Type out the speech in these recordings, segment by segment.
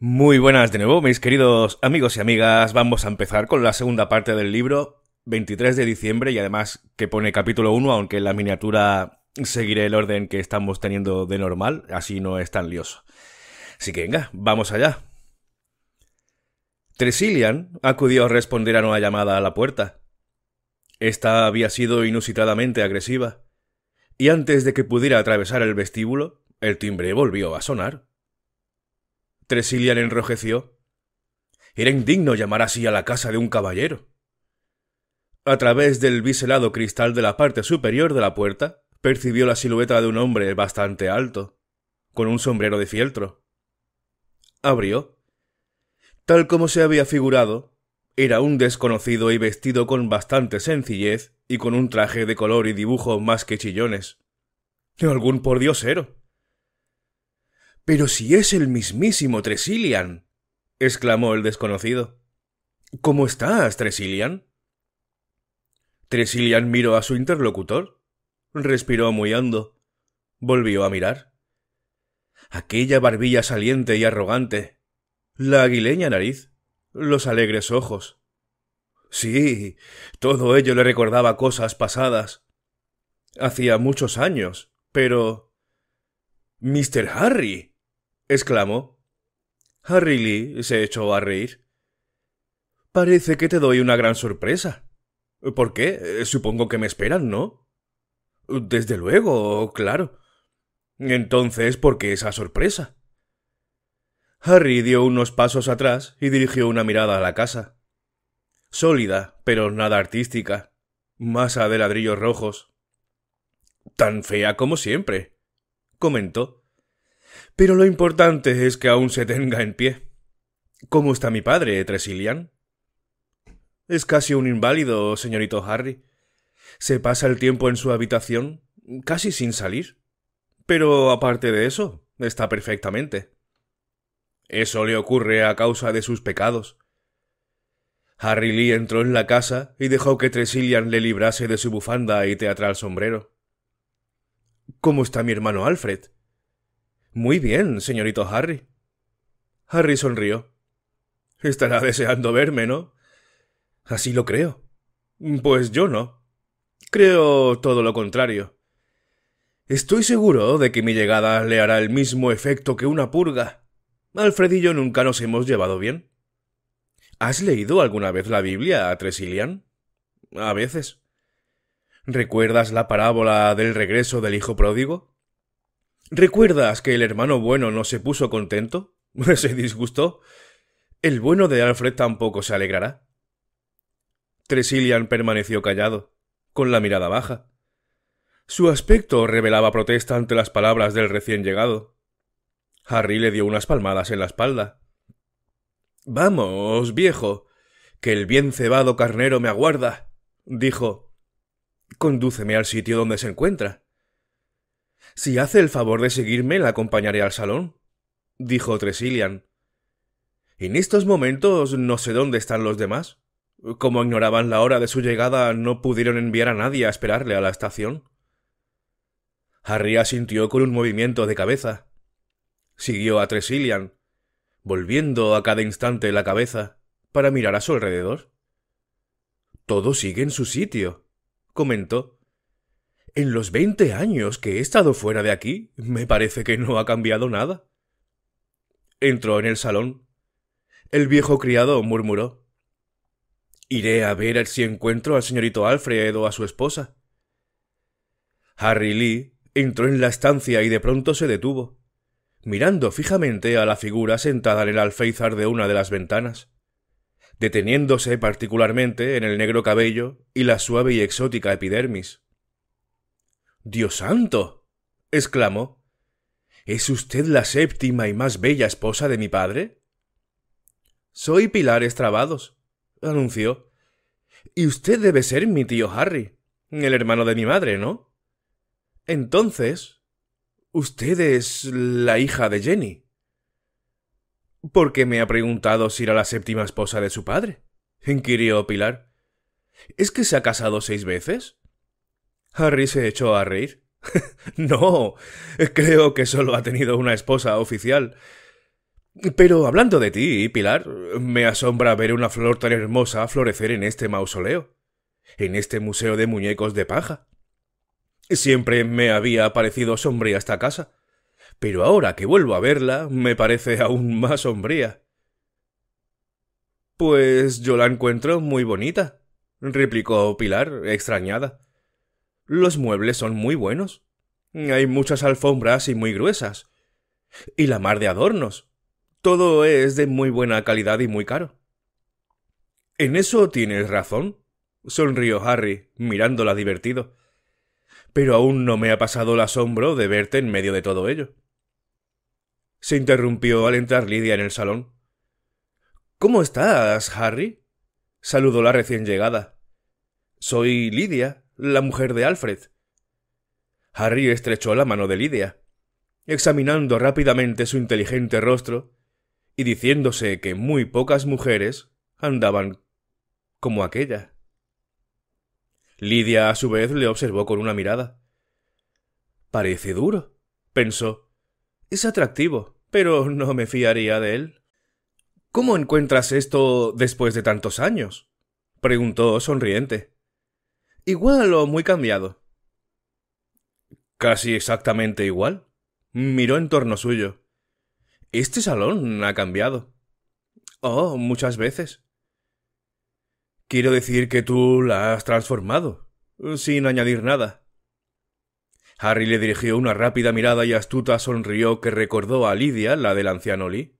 Muy buenas de nuevo, mis queridos amigos y amigas. Vamos a empezar con la segunda parte del libro, 23 de diciembre, y además que pone capítulo 1, aunque en la miniatura seguiré el orden que estamos teniendo de normal, así no es tan lioso. Así que venga, vamos allá. Tresilian acudió a responder a una llamada a la puerta. Esta había sido inusitadamente agresiva, y antes de que pudiera atravesar el vestíbulo, el timbre volvió a sonar. Tresilian enrojeció. Era indigno llamar así a la casa de un caballero. A través del biselado cristal de la parte superior de la puerta, percibió la silueta de un hombre bastante alto, con un sombrero de fieltro. Abrió. Tal como se había figurado, era un desconocido y vestido con bastante sencillez y con un traje de color y dibujo más que chillones. Algún pordiosero. Pero si es el mismísimo Tresilian. exclamó el desconocido. ¿Cómo estás, Tresilian? Tresilian miró a su interlocutor. Respiró muy hondo. Volvió a mirar. Aquella barbilla saliente y arrogante. La aguileña nariz. Los alegres ojos. Sí, todo ello le recordaba cosas pasadas. Hacía muchos años, pero... Mr. Harry exclamó. Harry Lee se echó a reír. Parece que te doy una gran sorpresa. ¿Por qué? Supongo que me esperan, ¿no? Desde luego, claro. Entonces, ¿por qué esa sorpresa? Harry dio unos pasos atrás y dirigió una mirada a la casa. Sólida, pero nada artística. Masa de ladrillos rojos. Tan fea como siempre, comentó. Pero lo importante es que aún se tenga en pie. ¿Cómo está mi padre, Tresillian? Es casi un inválido, señorito Harry. Se pasa el tiempo en su habitación, casi sin salir. Pero aparte de eso, está perfectamente. Eso le ocurre a causa de sus pecados. Harry Lee entró en la casa y dejó que Tresilian le librase de su bufanda y teatral sombrero. ¿Cómo está mi hermano Alfred? Muy bien, señorito Harry. Harry sonrió. Estará deseando verme, ¿no? Así lo creo. Pues yo no. Creo todo lo contrario. Estoy seguro de que mi llegada le hará el mismo efecto que una purga. Alfred y yo nunca nos hemos llevado bien. ¿Has leído alguna vez la Biblia, a Tresilian? A veces. ¿Recuerdas la parábola del regreso del hijo pródigo? ¿Recuerdas que el hermano bueno no se puso contento? ¿Se disgustó? El bueno de Alfred tampoco se alegrará. Tresilian permaneció callado, con la mirada baja. Su aspecto revelaba protesta ante las palabras del recién llegado. Harry le dio unas palmadas en la espalda. Vamos, viejo, que el bien cebado carnero me aguarda, dijo. Condúceme al sitio donde se encuentra. Si hace el favor de seguirme, la acompañaré al salón, dijo Tresilian. En estos momentos no sé dónde están los demás. Como ignoraban la hora de su llegada, no pudieron enviar a nadie a esperarle a la estación. Harry asintió con un movimiento de cabeza. Siguió a Tresilian, volviendo a cada instante la cabeza para mirar a su alrededor. Todo sigue en su sitio, comentó, en los veinte años que he estado fuera de aquí, me parece que no ha cambiado nada. Entró en el salón. El viejo criado murmuró. Iré a ver si encuentro al señorito Alfred o a su esposa. Harry Lee entró en la estancia y de pronto se detuvo, mirando fijamente a la figura sentada en el alféizar de una de las ventanas, deteniéndose particularmente en el negro cabello y la suave y exótica epidermis. Dios santo. exclamó. ¿Es usted la séptima y más bella esposa de mi padre? Soy Pilar Estrabados anunció. Y usted debe ser mi tío Harry, el hermano de mi madre, ¿no? Entonces, usted es la hija de Jenny. ¿Por qué me ha preguntado si era la séptima esposa de su padre? inquirió Pilar. ¿Es que se ha casado seis veces? Harry se echó a reír. no, creo que solo ha tenido una esposa oficial. Pero hablando de ti, Pilar, me asombra ver una flor tan hermosa florecer en este mausoleo, en este museo de muñecos de paja. Siempre me había parecido sombría esta casa, pero ahora que vuelvo a verla me parece aún más sombría. Pues yo la encuentro muy bonita, replicó Pilar, extrañada. Los muebles son muy buenos. Hay muchas alfombras y muy gruesas. Y la mar de adornos. Todo es de muy buena calidad y muy caro. En eso tienes razón, sonrió Harry, mirándola divertido. Pero aún no me ha pasado el asombro de verte en medio de todo ello. Se interrumpió al entrar Lidia en el salón. ¿Cómo estás, Harry? saludó la recién llegada. Soy Lidia, la mujer de Alfred. Harry estrechó la mano de Lidia, examinando rápidamente su inteligente rostro y diciéndose que muy pocas mujeres andaban como aquella. Lidia a su vez le observó con una mirada. Parece duro, pensó. Es atractivo, pero no me fiaría de él. ¿Cómo encuentras esto después de tantos años? preguntó sonriente. ¿Igual o muy cambiado? Casi exactamente igual. Miró en torno suyo. Este salón ha cambiado. Oh, muchas veces. Quiero decir que tú la has transformado, sin añadir nada. Harry le dirigió una rápida mirada y astuta sonrió que recordó a Lidia, la del anciano Lee.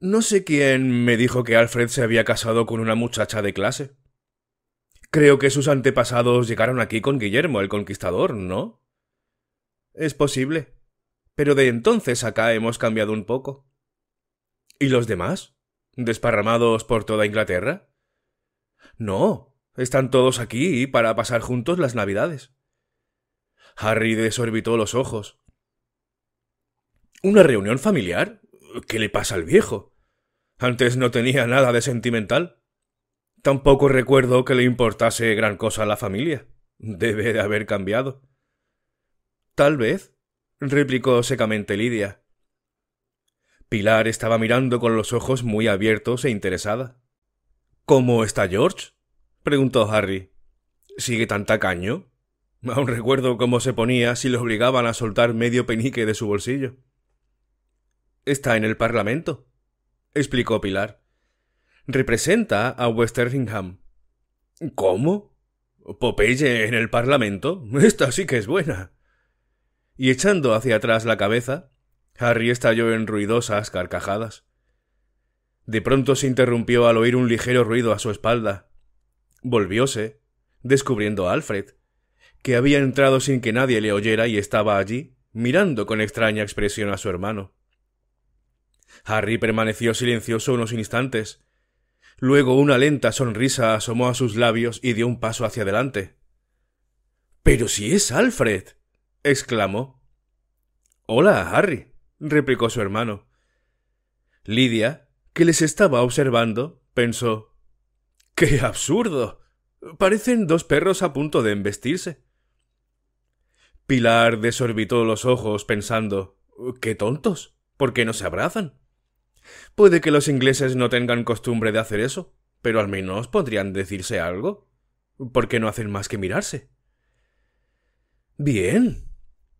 No sé quién me dijo que Alfred se había casado con una muchacha de clase. Creo que sus antepasados llegaron aquí con Guillermo el Conquistador, ¿no? Es posible. Pero de entonces acá hemos cambiado un poco. ¿Y los demás? ¿Desparramados por toda Inglaterra? No, están todos aquí para pasar juntos las Navidades. Harry desorbitó los ojos. ¿Una reunión familiar? ¿Qué le pasa al viejo? Antes no tenía nada de sentimental. Tampoco recuerdo que le importase gran cosa a la familia. Debe de haber cambiado. Tal vez, replicó secamente Lidia. Pilar estaba mirando con los ojos muy abiertos e interesada. ¿Cómo está George? preguntó Harry. ¿Sigue tan tacaño? Aún recuerdo cómo se ponía si le obligaban a soltar medio penique de su bolsillo. Está en el Parlamento, explicó Pilar representa a Westerlingham. ¿Cómo? Popeye en el Parlamento. Esta sí que es buena. Y echando hacia atrás la cabeza, Harry estalló en ruidosas carcajadas. De pronto se interrumpió al oír un ligero ruido a su espalda. Volvióse, descubriendo a Alfred, que había entrado sin que nadie le oyera y estaba allí, mirando con extraña expresión a su hermano. Harry permaneció silencioso unos instantes, Luego una lenta sonrisa asomó a sus labios y dio un paso hacia adelante. Pero si es Alfred. exclamó. Hola, Harry, replicó su hermano. Lidia, que les estaba observando, pensó ¡Qué absurdo! Parecen dos perros a punto de embestirse. Pilar desorbitó los ojos pensando ¡Qué tontos! ¿Por qué no se abrazan? Puede que los ingleses no tengan costumbre de hacer eso, pero al menos podrían decirse algo. porque no hacen más que mirarse? Bien,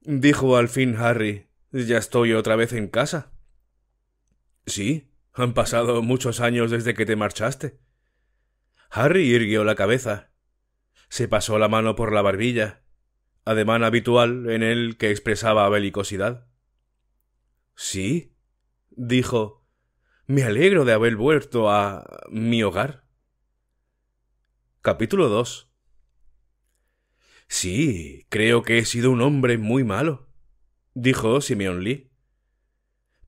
dijo al fin Harry. Ya estoy otra vez en casa. Sí, han pasado muchos años desde que te marchaste. Harry irguió la cabeza. Se pasó la mano por la barbilla, ademán habitual en él que expresaba belicosidad. Sí, dijo, me alegro de haber vuelto a mi hogar. Capítulo 2 Sí, creo que he sido un hombre muy malo, dijo Simeon Lee.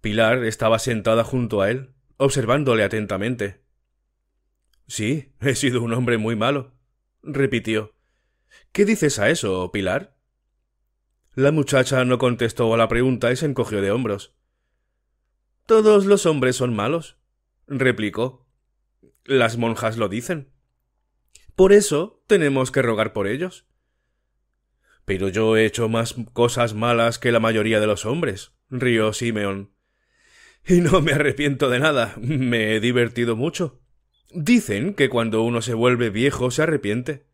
Pilar estaba sentada junto a él, observándole atentamente. Sí, he sido un hombre muy malo, repitió. ¿Qué dices a eso, Pilar? La muchacha no contestó a la pregunta y se encogió de hombros. Todos los hombres son malos, replicó. Las monjas lo dicen. Por eso tenemos que rogar por ellos. Pero yo he hecho más cosas malas que la mayoría de los hombres, rió Simeón. Y no me arrepiento de nada, me he divertido mucho. Dicen que cuando uno se vuelve viejo se arrepiente.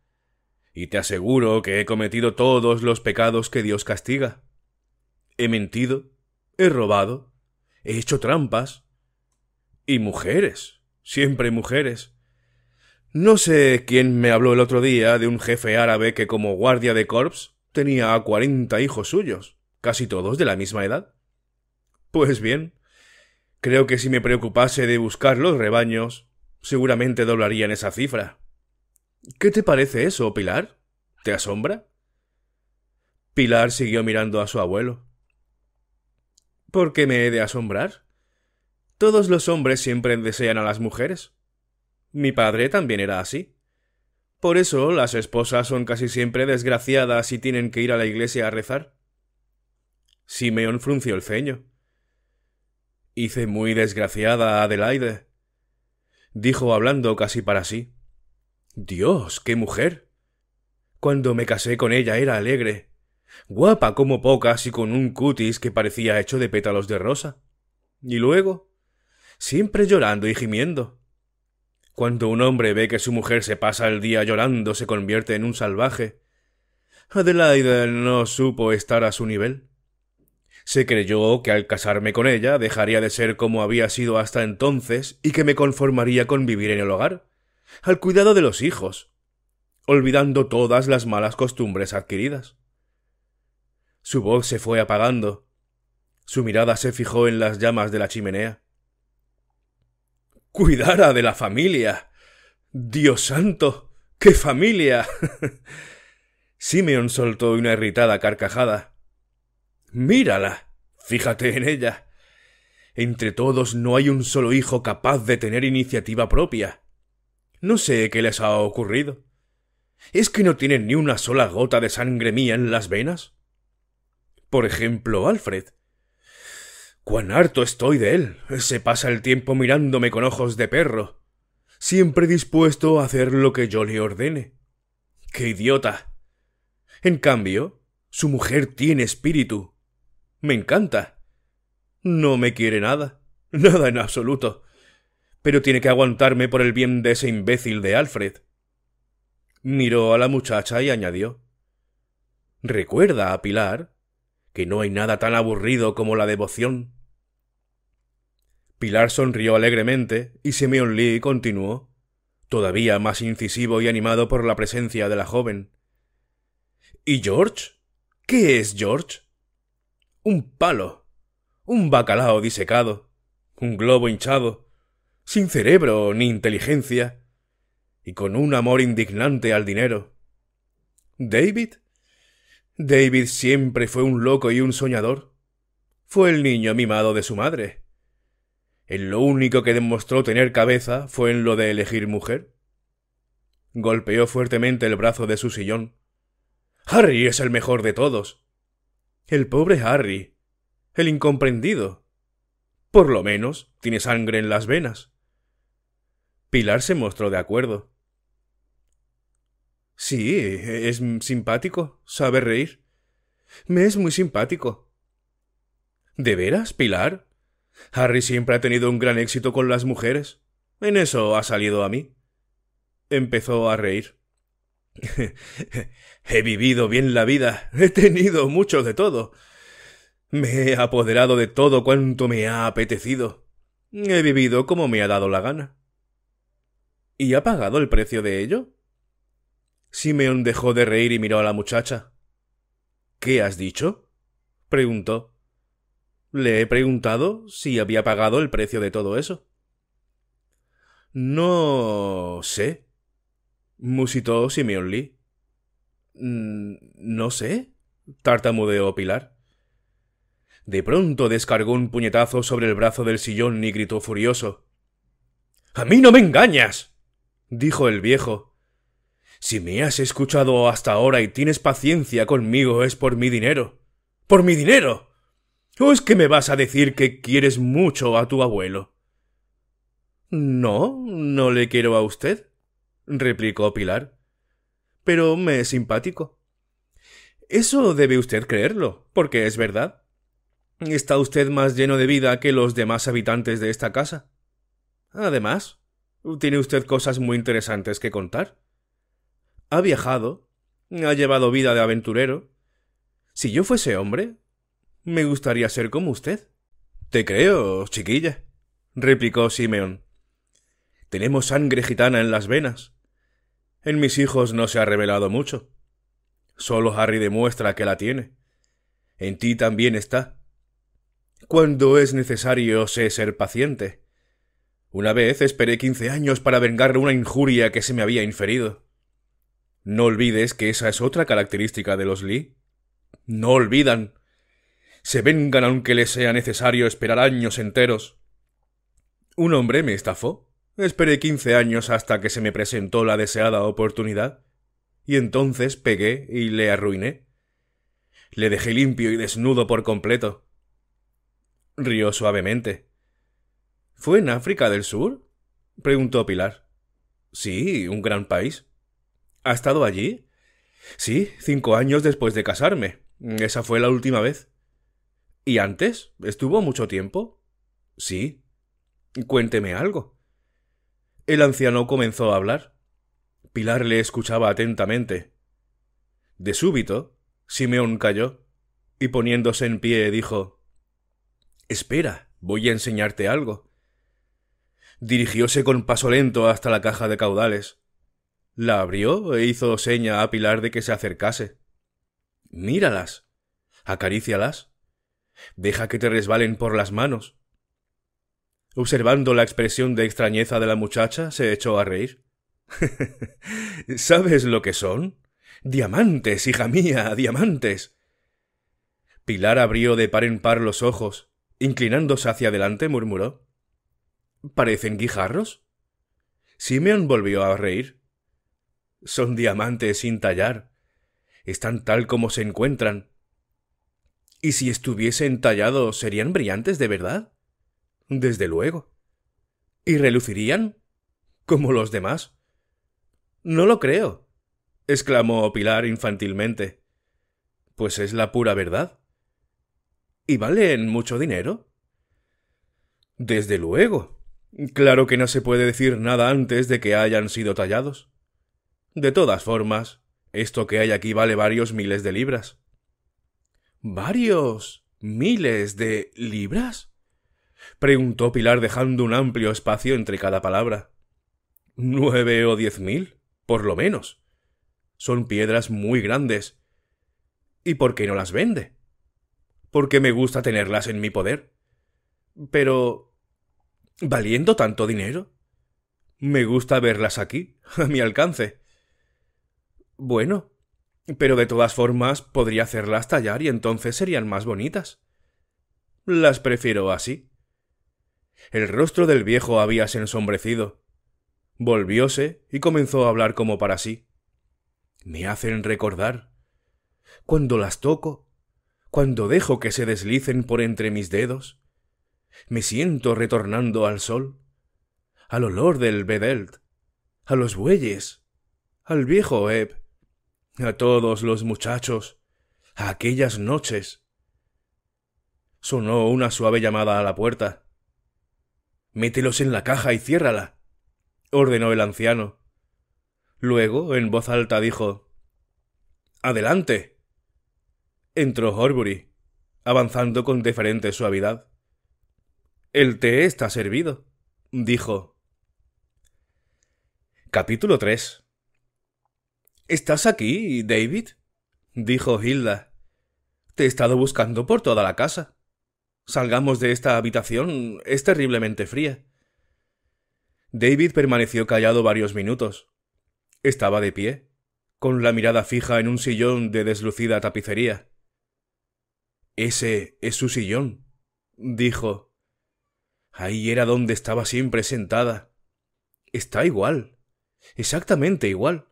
Y te aseguro que he cometido todos los pecados que Dios castiga. He mentido, he robado, he hecho trampas. Y mujeres, siempre mujeres. No sé quién me habló el otro día de un jefe árabe que como guardia de corps tenía a cuarenta hijos suyos, casi todos de la misma edad. Pues bien, creo que si me preocupase de buscar los rebaños, seguramente doblarían esa cifra. ¿Qué te parece eso, Pilar? ¿Te asombra? Pilar siguió mirando a su abuelo. ¿Por qué me he de asombrar? Todos los hombres siempre desean a las mujeres. Mi padre también era así. Por eso las esposas son casi siempre desgraciadas y tienen que ir a la iglesia a rezar. Simeón frunció el ceño. Hice muy desgraciada a Adelaide, dijo hablando casi para sí. Dios, qué mujer. Cuando me casé con ella era alegre, guapa como pocas y con un cutis que parecía hecho de pétalos de rosa. Y luego, siempre llorando y gimiendo. Cuando un hombre ve que su mujer se pasa el día llorando, se convierte en un salvaje. Adelaide no supo estar a su nivel. Se creyó que al casarme con ella dejaría de ser como había sido hasta entonces y que me conformaría con vivir en el hogar, al cuidado de los hijos, olvidando todas las malas costumbres adquiridas. Su voz se fue apagando. Su mirada se fijó en las llamas de la chimenea. Cuidara de la familia. Dios santo. ¡Qué familia! Simeon soltó una irritada carcajada. Mírala. Fíjate en ella. Entre todos no hay un solo hijo capaz de tener iniciativa propia. No sé qué les ha ocurrido. ¿Es que no tienen ni una sola gota de sangre mía en las venas? por ejemplo, Alfred. Cuán harto estoy de él. Se pasa el tiempo mirándome con ojos de perro, siempre dispuesto a hacer lo que yo le ordene. ¡Qué idiota! En cambio, su mujer tiene espíritu. Me encanta. No me quiere nada. Nada en absoluto. Pero tiene que aguantarme por el bien de ese imbécil de Alfred. Miró a la muchacha y añadió Recuerda a Pilar que no hay nada tan aburrido como la devoción. Pilar sonrió alegremente y Simeon Lee continuó, todavía más incisivo y animado por la presencia de la joven. ¿Y George? ¿Qué es George? Un palo, un bacalao disecado, un globo hinchado, sin cerebro ni inteligencia, y con un amor indignante al dinero. David David siempre fue un loco y un soñador. Fue el niño mimado de su madre. En lo único que demostró tener cabeza fue en lo de elegir mujer. Golpeó fuertemente el brazo de su sillón. Harry es el mejor de todos. El pobre Harry. El incomprendido. Por lo menos tiene sangre en las venas. Pilar se mostró de acuerdo. Sí, es simpático, sabe reír. Me es muy simpático. ¿De veras, Pilar? Harry siempre ha tenido un gran éxito con las mujeres. En eso ha salido a mí. Empezó a reír. he vivido bien la vida, he tenido mucho de todo. Me he apoderado de todo cuanto me ha apetecido. He vivido como me ha dado la gana. ¿Y ha pagado el precio de ello? Simeón dejó de reír y miró a la muchacha. ¿Qué has dicho? preguntó. Le he preguntado si había pagado el precio de todo eso. No sé, musitó Simeón Lee. Mm, no sé, tartamudeó Pilar. De pronto descargó un puñetazo sobre el brazo del sillón y gritó furioso. A mí no me engañas. dijo el viejo, si me has escuchado hasta ahora y tienes paciencia conmigo es por mi dinero. ¡Por mi dinero! ¿O es que me vas a decir que quieres mucho a tu abuelo? No, no le quiero a usted, replicó Pilar. Pero me es simpático. Eso debe usted creerlo, porque es verdad. Está usted más lleno de vida que los demás habitantes de esta casa. Además, tiene usted cosas muy interesantes que contar ha viajado, ha llevado vida de aventurero. Si yo fuese hombre, me gustaría ser como usted. Te creo, chiquilla, replicó Simeón. Tenemos sangre gitana en las venas. En mis hijos no se ha revelado mucho. Solo Harry demuestra que la tiene. En ti también está. Cuando es necesario sé ser paciente. Una vez esperé quince años para vengar una injuria que se me había inferido. No olvides que esa es otra característica de los Lee. No olvidan. Se vengan aunque les sea necesario esperar años enteros. Un hombre me estafó. Esperé quince años hasta que se me presentó la deseada oportunidad. Y entonces pegué y le arruiné. Le dejé limpio y desnudo por completo. Rió suavemente. ¿Fue en África del Sur? preguntó Pilar. Sí, un gran país. ¿Ha estado allí? Sí, cinco años después de casarme. Esa fue la última vez. ¿Y antes? ¿Estuvo mucho tiempo? Sí. Cuénteme algo. El anciano comenzó a hablar. Pilar le escuchaba atentamente. De súbito, Simeón calló, y poniéndose en pie dijo Espera, voy a enseñarte algo. Dirigióse con paso lento hasta la caja de caudales. La abrió e hizo seña a Pilar de que se acercase. Míralas. Acarícialas. Deja que te resbalen por las manos. Observando la expresión de extrañeza de la muchacha, se echó a reír. ¿Sabes lo que son? Diamantes, hija mía, diamantes. Pilar abrió de par en par los ojos, inclinándose hacia adelante, murmuró. ¿Parecen guijarros? Simeon volvió a reír. Son diamantes sin tallar. Están tal como se encuentran. ¿Y si estuviesen tallados serían brillantes de verdad? Desde luego. ¿Y relucirían? Como los demás. No lo creo, exclamó Pilar infantilmente. Pues es la pura verdad. ¿Y valen mucho dinero? Desde luego. Claro que no se puede decir nada antes de que hayan sido tallados. De todas formas, esto que hay aquí vale varios miles de libras. ¿Varios miles de libras? preguntó Pilar dejando un amplio espacio entre cada palabra. Nueve o diez mil, por lo menos. Son piedras muy grandes. ¿Y por qué no las vende? Porque me gusta tenerlas en mi poder. Pero... ¿Valiendo tanto dinero? Me gusta verlas aquí, a mi alcance. Bueno, pero de todas formas podría hacerlas tallar y entonces serían más bonitas. Las prefiero así. El rostro del viejo habíase ensombrecido. Volvióse y comenzó a hablar como para sí. Me hacen recordar. Cuando las toco, cuando dejo que se deslicen por entre mis dedos, me siento retornando al sol, al olor del bedelt, a los bueyes, al viejo Ebb, a todos los muchachos, a aquellas noches. Sonó una suave llamada a la puerta. Mételos en la caja y ciérrala, ordenó el anciano. Luego, en voz alta, dijo Adelante. Entró Horbury, avanzando con deferente suavidad. El té está servido, dijo. Capítulo 3 ¿Estás aquí, David? dijo Hilda. Te he estado buscando por toda la casa. Salgamos de esta habitación. Es terriblemente fría. David permaneció callado varios minutos. Estaba de pie, con la mirada fija en un sillón de deslucida tapicería. Ese es su sillón, dijo. Ahí era donde estaba siempre sentada. Está igual. Exactamente igual.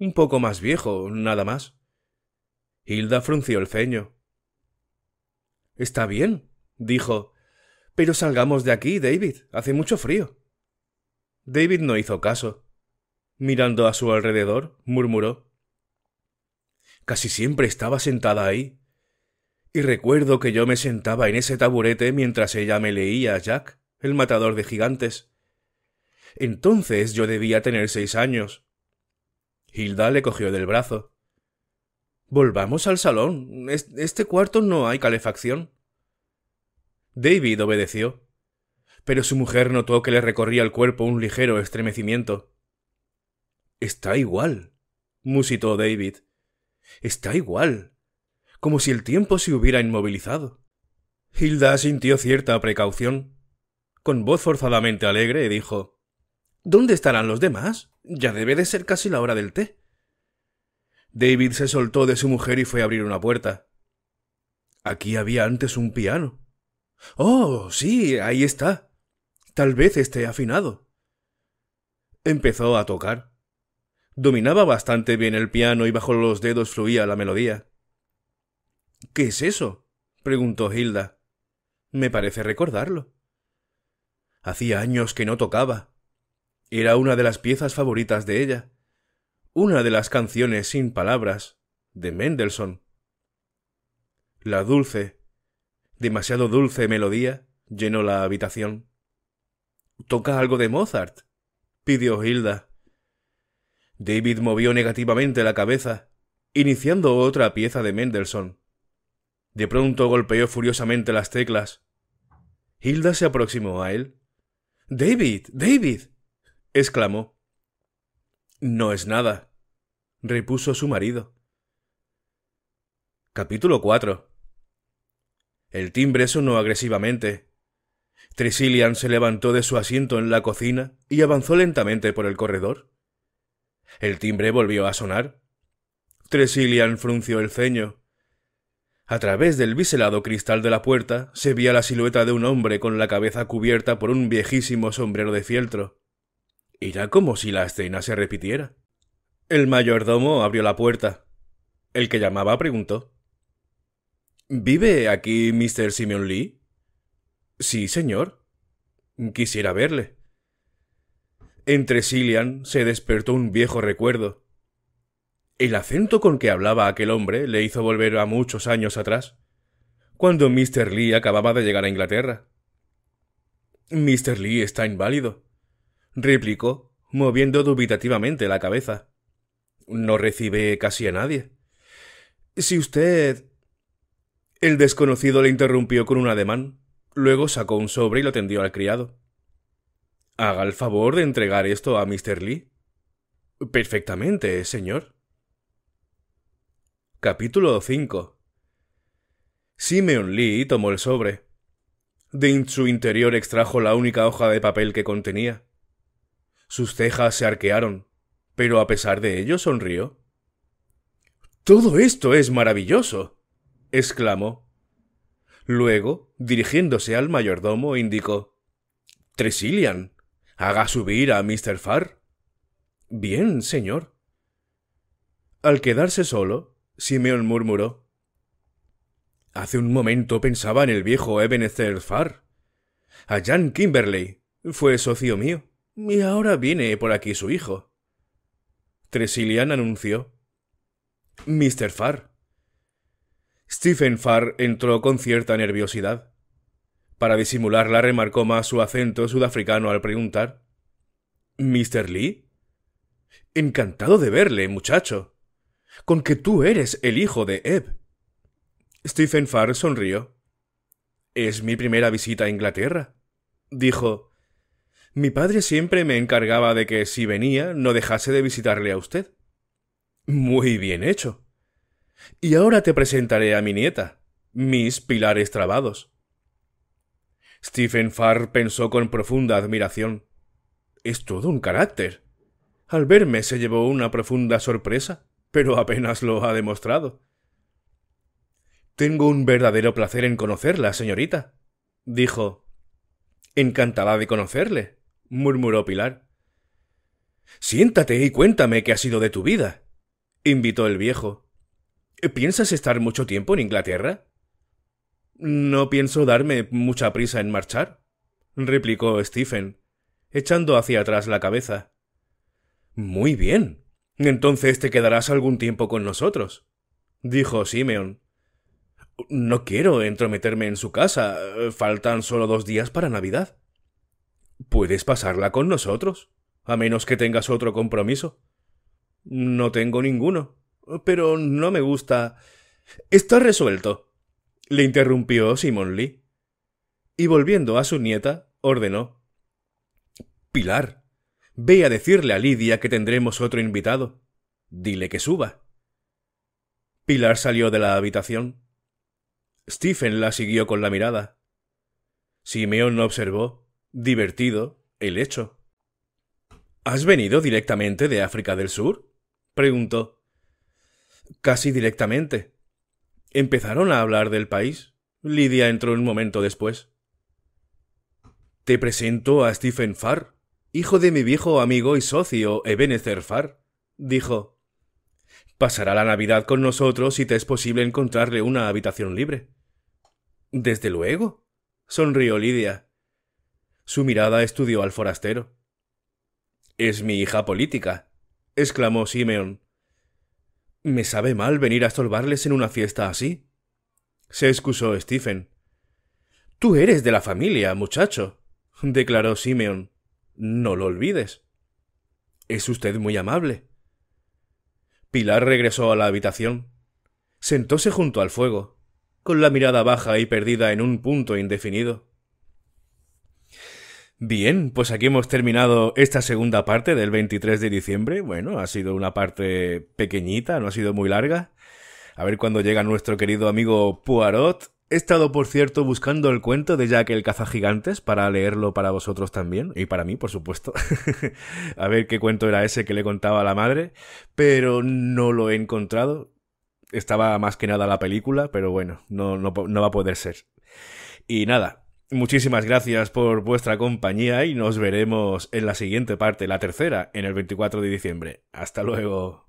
Un poco más viejo, nada más. Hilda frunció el ceño. Está bien, dijo. Pero salgamos de aquí, David. Hace mucho frío. David no hizo caso. Mirando a su alrededor, murmuró. Casi siempre estaba sentada ahí. Y recuerdo que yo me sentaba en ese taburete mientras ella me leía a Jack, el matador de gigantes. Entonces yo debía tener seis años, Hilda le cogió del brazo. Volvamos al salón. Este cuarto no hay calefacción. David obedeció, pero su mujer notó que le recorría el cuerpo un ligero estremecimiento. Está igual, musitó David. Está igual. Como si el tiempo se hubiera inmovilizado. Hilda sintió cierta precaución. Con voz forzadamente alegre dijo ¿Dónde estarán los demás? Ya debe de ser casi la hora del té. David se soltó de su mujer y fue a abrir una puerta. Aquí había antes un piano. Oh, sí, ahí está. Tal vez esté afinado. Empezó a tocar. Dominaba bastante bien el piano y bajo los dedos fluía la melodía. ¿Qué es eso? preguntó Hilda. Me parece recordarlo. Hacía años que no tocaba. Era una de las piezas favoritas de ella, una de las canciones sin palabras de Mendelssohn. La dulce, demasiado dulce melodía llenó la habitación. Toca algo de Mozart, pidió Hilda. David movió negativamente la cabeza, iniciando otra pieza de Mendelssohn. De pronto golpeó furiosamente las teclas. Hilda se aproximó a él. David, David exclamó. No es nada, repuso su marido. Capítulo 4 El timbre sonó agresivamente. Tresilian se levantó de su asiento en la cocina y avanzó lentamente por el corredor. El timbre volvió a sonar. Tresilian frunció el ceño. A través del biselado cristal de la puerta se vía la silueta de un hombre con la cabeza cubierta por un viejísimo sombrero de fieltro. Era como si la escena se repitiera. El mayordomo abrió la puerta. El que llamaba preguntó. ¿Vive aquí Mr. Simeon Lee? Sí, señor. Quisiera verle. Entre Cillian se despertó un viejo recuerdo. El acento con que hablaba aquel hombre le hizo volver a muchos años atrás, cuando Mr. Lee acababa de llegar a Inglaterra. Mr. Lee está inválido, replicó, moviendo dubitativamente la cabeza. No recibe casi a nadie. Si usted. El desconocido le interrumpió con un ademán. Luego sacó un sobre y lo tendió al criado. Haga el favor de entregar esto a Mr. Lee. Perfectamente, señor. Capítulo 5 Simeon Lee tomó el sobre. De su interior extrajo la única hoja de papel que contenía. Sus cejas se arquearon, pero a pesar de ello sonrió. Todo esto es maravilloso. exclamó. Luego, dirigiéndose al mayordomo, indicó Tresilian, haga subir a Mr. Farr. Bien, señor. Al quedarse solo, Simeón murmuró Hace un momento pensaba en el viejo Ebenezer Farr. A Jan Kimberley fue socio mío. Y ahora viene por aquí su hijo. Tresilian anunció. Mr. Farr. Stephen Farr entró con cierta nerviosidad. Para disimularla remarcó más su acento sudafricano al preguntar. ¿Mr. Lee? Encantado de verle, muchacho. Con que tú eres el hijo de Eb. Stephen Farr sonrió. Es mi primera visita a Inglaterra, dijo. Mi padre siempre me encargaba de que si venía no dejase de visitarle a usted. Muy bien hecho. Y ahora te presentaré a mi nieta, mis pilares trabados. Stephen Farr pensó con profunda admiración. Es todo un carácter. Al verme se llevó una profunda sorpresa, pero apenas lo ha demostrado. Tengo un verdadero placer en conocerla, señorita, dijo. Encantada de conocerle, murmuró Pilar. Siéntate y cuéntame qué ha sido de tu vida, invitó el viejo. ¿Piensas estar mucho tiempo en Inglaterra? No pienso darme mucha prisa en marchar, replicó Stephen, echando hacia atrás la cabeza. Muy bien. Entonces te quedarás algún tiempo con nosotros, dijo Simeon. No quiero entrometerme en su casa. Faltan solo dos días para Navidad puedes pasarla con nosotros, a menos que tengas otro compromiso. No tengo ninguno, pero no me gusta. Está resuelto, le interrumpió Simon Lee. Y volviendo a su nieta, ordenó Pilar, ve a decirle a Lidia que tendremos otro invitado. Dile que suba. Pilar salió de la habitación. Stephen la siguió con la mirada. Simeón observó divertido el hecho. ¿Has venido directamente de África del Sur? preguntó. Casi directamente. Empezaron a hablar del país. Lidia entró un momento después. Te presento a Stephen Farr, hijo de mi viejo amigo y socio Ebenezer Farr, dijo. Pasará la Navidad con nosotros si te es posible encontrarle una habitación libre. Desde luego, sonrió Lidia. Su mirada estudió al forastero. Es mi hija política, exclamó Simeón. Me sabe mal venir a estorbarles en una fiesta así. Se excusó Stephen. Tú eres de la familia, muchacho, declaró Simeón. No lo olvides. Es usted muy amable. Pilar regresó a la habitación. Sentóse junto al fuego, con la mirada baja y perdida en un punto indefinido. Bien, pues aquí hemos terminado esta segunda parte del 23 de diciembre. Bueno, ha sido una parte pequeñita, no ha sido muy larga. A ver cuándo llega nuestro querido amigo Puarot. He estado, por cierto, buscando el cuento de Jack el Cazagigantes para leerlo para vosotros también, y para mí, por supuesto. a ver qué cuento era ese que le contaba a la madre, pero no lo he encontrado. Estaba más que nada la película, pero bueno, no va a poder ser. Y nada, Muchísimas gracias por vuestra compañía y nos veremos en la siguiente parte, la tercera, en el 24 de diciembre. Hasta luego.